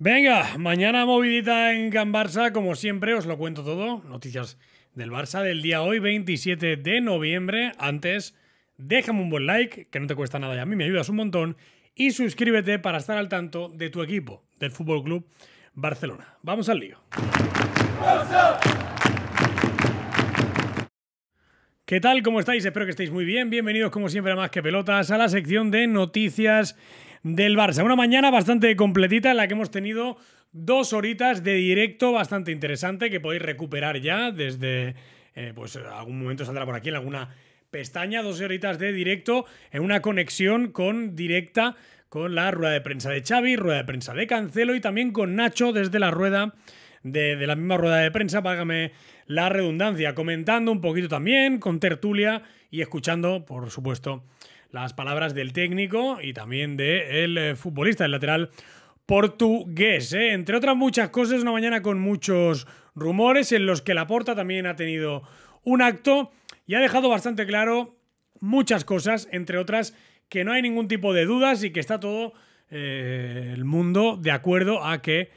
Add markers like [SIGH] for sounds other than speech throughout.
Venga, mañana movidita en Can Barça, como siempre, os lo cuento todo. Noticias del Barça del día hoy, 27 de noviembre. Antes, déjame un buen like, que no te cuesta nada y a mí me ayudas un montón. Y suscríbete para estar al tanto de tu equipo, del Fútbol Club Barcelona. Vamos al lío. ¿Qué tal? ¿Cómo estáis? Espero que estéis muy bien. Bienvenidos, como siempre, a Más que Pelotas, a la sección de noticias del Barça. Una mañana bastante completita en la que hemos tenido dos horitas de directo bastante interesante que podéis recuperar ya desde, eh, pues algún momento saldrá por aquí en alguna pestaña, dos horitas de directo en una conexión con directa con la rueda de prensa de Xavi, rueda de prensa de Cancelo y también con Nacho desde la rueda de, de, la misma rueda de prensa, págame la redundancia, comentando un poquito también, con tertulia y escuchando, por supuesto, las palabras del técnico y también del el eh, futbolista, el lateral portugués. Eh. Entre otras muchas cosas, una mañana con muchos rumores en los que Laporta también ha tenido un acto y ha dejado bastante claro muchas cosas, entre otras que no hay ningún tipo de dudas y que está todo eh, el mundo de acuerdo a que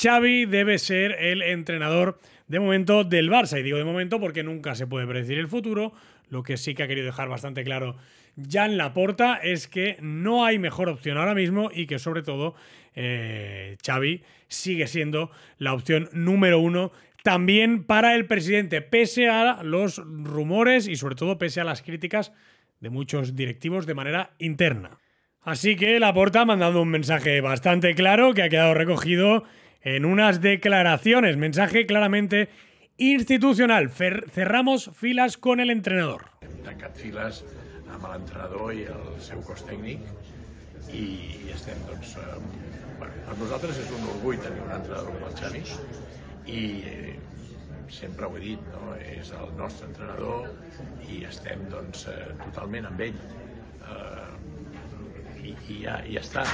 Xavi debe ser el entrenador de momento del Barça. Y digo de momento porque nunca se puede predecir el futuro. Lo que sí que ha querido dejar bastante claro ya la Laporta es que no hay mejor opción ahora mismo y que sobre todo eh, Xavi sigue siendo la opción número uno también para el presidente, pese a los rumores y sobre todo pese a las críticas de muchos directivos de manera interna. Así que Laporta ha mandado un mensaje bastante claro que ha quedado recogido en unas declaraciones, mensaje claramente institucional. cerramos filas con el entrenador. amb l'entrenador i el seu cos tècnic i, estem doncs, eh, bueno, per nosaltres és un orgull tenir un entrenador com el Xavi i eh, sempre ho he dit, no? és el nostre entrenador i estem doncs, eh, totalment amb ell eh, i, i, ja, i ja està,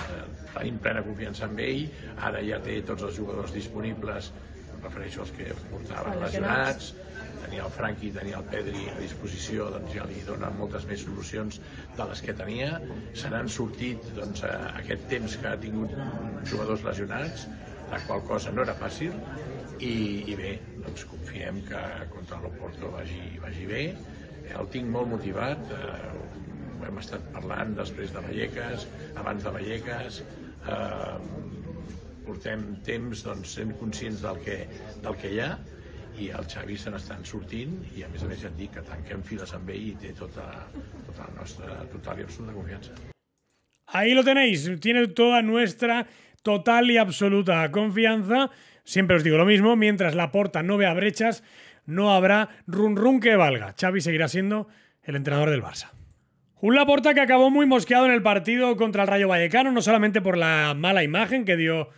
tenim plena confiança en ell, ara ja té tots els jugadors disponibles, em refereixo als que portaven lesionats, tenia el Franqui, tenia el Pedri a disposició, doncs ja li donen moltes més solucions de les que tenia. Se n'han sortit doncs, aquest temps que ha tingut jugadors lesionats, la qual cosa no era fàcil, i, i bé, doncs confiem que contra l'Oporto vagi, vagi bé. El tinc molt motivat, eh, ho hem estat parlant després de Vallecas, abans de Vallecas, eh, portem temps doncs, sent conscients del que, del que hi ha, y al Xavi se nos sortint i a més a més ja dic que tanquem files amb ell tota, tota total y absoluta confianza. Ahí lo tenéis, tiene toda nuestra total y absoluta confianza. Siempre os digo lo mismo, mientras la porta no vea brechas, no habrá run run que valga. Xavi seguirá siendo el entrenador del Barça. Un Laporta que acabó muy mosqueado en el partido contra el Rayo Vallecano, no solamente por la mala imagen que dio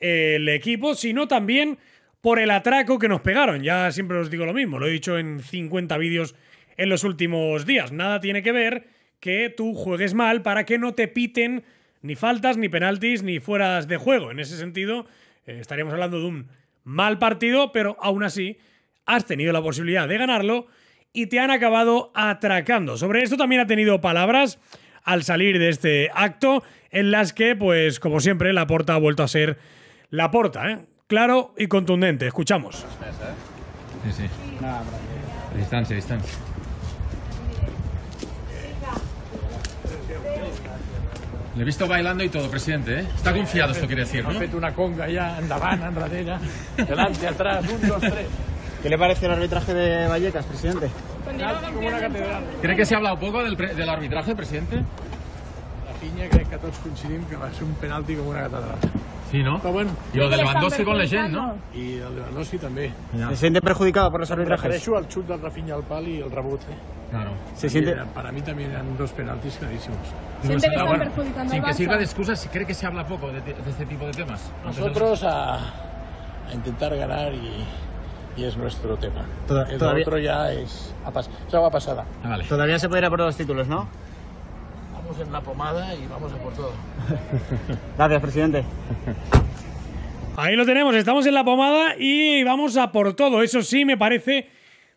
el equipo, sino también por el atraco que nos pegaron. Ya siempre os digo lo mismo, lo he dicho en 50 vídeos en los últimos días. Nada tiene que ver que tú juegues mal para que no te piten ni faltas, ni penaltis, ni fueras de juego. En ese sentido, eh, estaríamos hablando de un mal partido, pero aún así has tenido la posibilidad de ganarlo y te han acabado atracando. Sobre esto también ha tenido palabras al salir de este acto, en las que, pues, como siempre, la porta ha vuelto a ser la porta, ¿eh? claro y contundente. Escuchamos. Sí, sí. Distancia, distancia. Le he visto bailando y todo, presidente, ¿eh? Está confiado, esto quiere decir, ¿no? Ha una conga ya, andaban, andradera, delante, atrás, un, dos, tres. ¿Qué le parece el arbitraje de Vallecas, presidente? Como una catedral. ¿Cree que se ha hablado poco del, del arbitraje, presidente? La piña que que todos coincidimos que va ser un penalti como una catedral. Sí, ¿no? Está bueno. Y lo de Lewandowski con la gent, no? I el Lewandowski també. Ja. Se siente perjudicado por los arbitrajes. Refereixo al chut del Rafinha al pal i el rebut, eh. Claro. Se siente... Para mí también eran dos penaltis clarísimos. Siente que están perjudicando Sin que sirva de excusa, si cree que se habla poco de, de este tipo de temas. Nosotros a, a intentar ganar y, y es nuestro tema. Toda, el todavía... otro ya es a es agua pasada. Ah, vale. Todavía se puede ir a por los títulos, ¿no? en la pomada y vamos a por todo. [LAUGHS] Gracias, presidente. Ahí lo tenemos, estamos en la pomada y vamos a por todo. Eso sí, me parece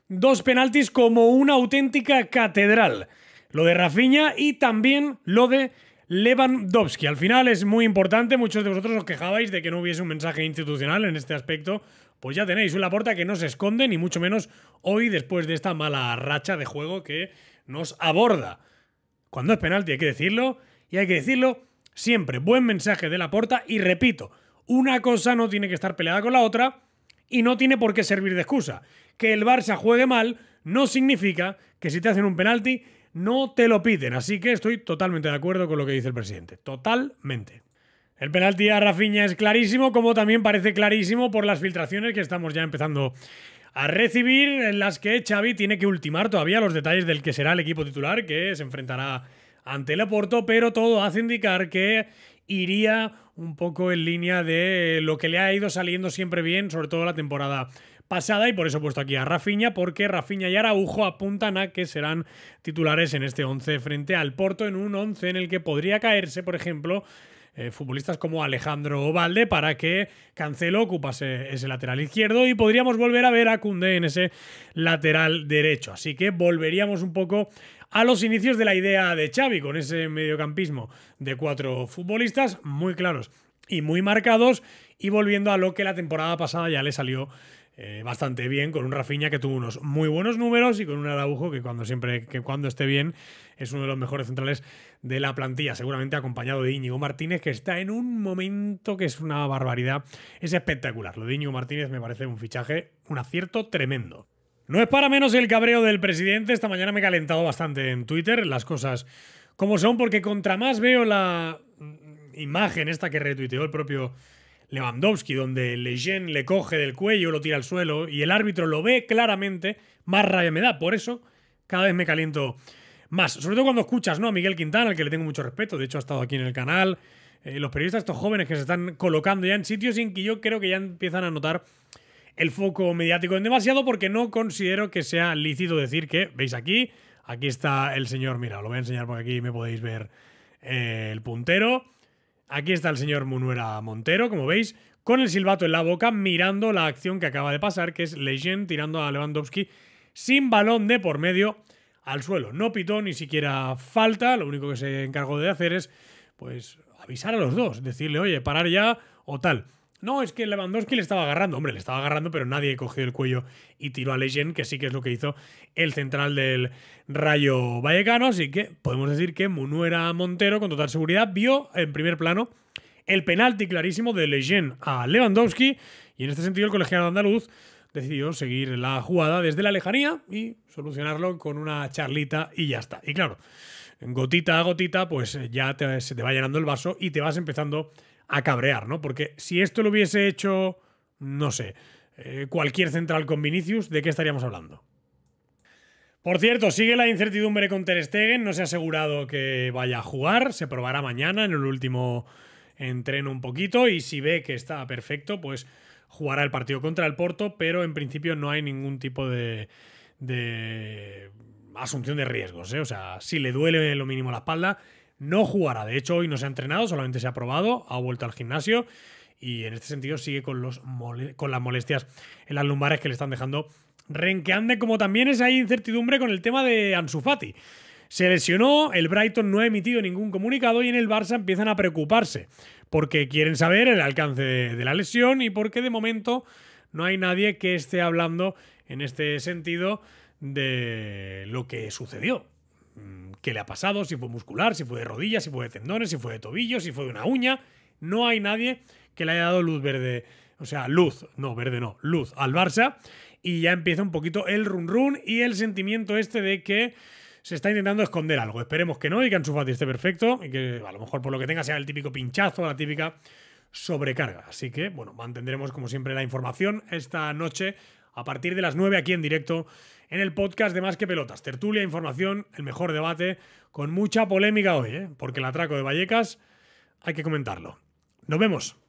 dos penaltis como una auténtica catedral. Lo de rafiña y también lo de Lewandowski. Al final es muy importante, muchos de vosotros os quejabais de que no hubiese un mensaje institucional en este aspecto. Pues ya tenéis una puerta que no se esconde, ni mucho menos hoy después de esta mala racha de juego que nos aborda cuando es penalti hay que decirlo, y hay que decirlo siempre. Buen mensaje de la porta y repito, una cosa no tiene que estar peleada con la otra y no tiene por qué servir de excusa. Que el Barça juegue mal no significa que si te hacen un penalti no te lo piden. Así que estoy totalmente de acuerdo con lo que dice el presidente. Totalmente. El penalti a Rafinha es clarísimo, como también parece clarísimo por las filtraciones que estamos ya empezando a recibir, en las que Xavi tiene que ultimar todavía los detalles del que será el equipo titular que se enfrentará ante el Porto, pero todo hace indicar que iría un poco en línea de lo que le ha ido saliendo siempre bien, sobre todo la temporada pasada y por eso he puesto aquí a Rafinha, porque Rafinha y Araujo apuntan a que serán titulares en este 11 frente al Porto, en un 11 en el que podría caerse, por ejemplo, eh, futbolistas como Alejandro Valde para que Cancelo ocupase ese lateral izquierdo y podríamos volver a ver a Cunde en ese lateral derecho. Así que volveríamos un poco a los inicios de la idea de Xavi con ese mediocampismo de cuatro futbolistas muy claros y muy marcados y volviendo a lo que la temporada pasada ya le salió eh, bastante bien, con un Rafinha que tuvo unos muy buenos números y con un Araujo que cuando siempre que cuando esté bien es uno de los mejores centrales de la plantilla, seguramente acompañado de Íñigo Martínez, que está en un momento que es una barbaridad, es espectacular. Lo de Íñigo Martínez me parece un fichaje, un acierto tremendo. No es para menos el cabreo del presidente, esta mañana me he calentado bastante en Twitter, las cosas como son, porque contra más veo la imagen esta que retuiteó el propio Lewandowski, donde Lejeune le coge del cuello, lo tira al suelo y el árbitro lo ve claramente, más rabia me da. Por eso cada vez me caliento más. Sobre todo cuando escuchas ¿no? a Miguel Quintana, al que le tengo mucho respeto, de hecho ha estado aquí en el canal. Eh, los periodistas, estos jóvenes que se están colocando ya en sitios en que yo creo que ya empiezan a notar el foco mediático en demasiado porque no considero que sea lícito decir que, veis aquí, aquí está el señor, mira, lo voy a enseñar porque aquí me podéis ver eh, el puntero. Aquí está el señor Munuera Montero, como veis, con el silbato en la boca, mirando la acción que acaba de pasar, que es Leyen tirando a Lewandowski sin balón de por medio al suelo. No pitó ni siquiera falta, lo único que se encargó de hacer es pues avisar a los dos, decirle, oye, parar ya o tal. No, es que Lewandowski le estaba agarrando. Hombre, le estaba agarrando, pero nadie cogió el cuello y tiró a Leyen, que sí que es lo que hizo el central del Rayo Vallecano. Así que podemos decir que Munuera Montero, con total seguridad, vio en primer plano el penalti clarísimo de Leyen a Lewandowski. Y en este sentido, el colegiado andaluz decidió seguir la jugada desde la lejanía y solucionarlo con una charlita y ya está. Y claro, gotita a gotita, pues ya se te va llenando el vaso y te vas empezando a cabrear, ¿no? Porque si esto lo hubiese hecho, no sé, eh, cualquier central con Vinicius, ¿de qué estaríamos hablando? Por cierto, sigue la incertidumbre con Ter Stegen, no se ha asegurado que vaya a jugar, se probará mañana en el último entreno un poquito y si ve que está perfecto, pues jugará el partido contra el Porto, pero en principio no hay ningún tipo de, de asunción de riesgos. ¿eh? O sea, si le duele lo mínimo la espalda, no jugará. De hecho, hoy no se ha entrenado, solamente se ha probado, ha vuelto al gimnasio y en este sentido sigue con, los con las molestias en las lumbares que le están dejando renqueando como también esa incertidumbre con el tema de Ansu Fati. Se lesionó, el Brighton no ha emitido ningún comunicado y en el Barça empiezan a preocuparse porque quieren saber el alcance de la lesión y porque de momento no hay nadie que esté hablando en este sentido de lo que sucedió. Mm, qué le ha pasado, si fue muscular, si fue de rodillas, si fue de tendones, si fue de tobillos, si fue de una uña. No hay nadie que le haya dado luz verde, o sea, luz, no, verde no, luz al Barça. Y ya empieza un poquito el run run y el sentimiento este de que se está intentando esconder algo. Esperemos que no y que Ansu esté perfecto y que a lo mejor por lo que tenga sea el típico pinchazo, la típica sobrecarga. Así que, bueno, mantendremos como siempre la información esta noche a partir de las 9 aquí en directo en el podcast de Más que Pelotas. Tertulia, información, el mejor debate, con mucha polémica hoy, ¿eh? porque el atraco de Vallecas hay que comentarlo. Nos vemos.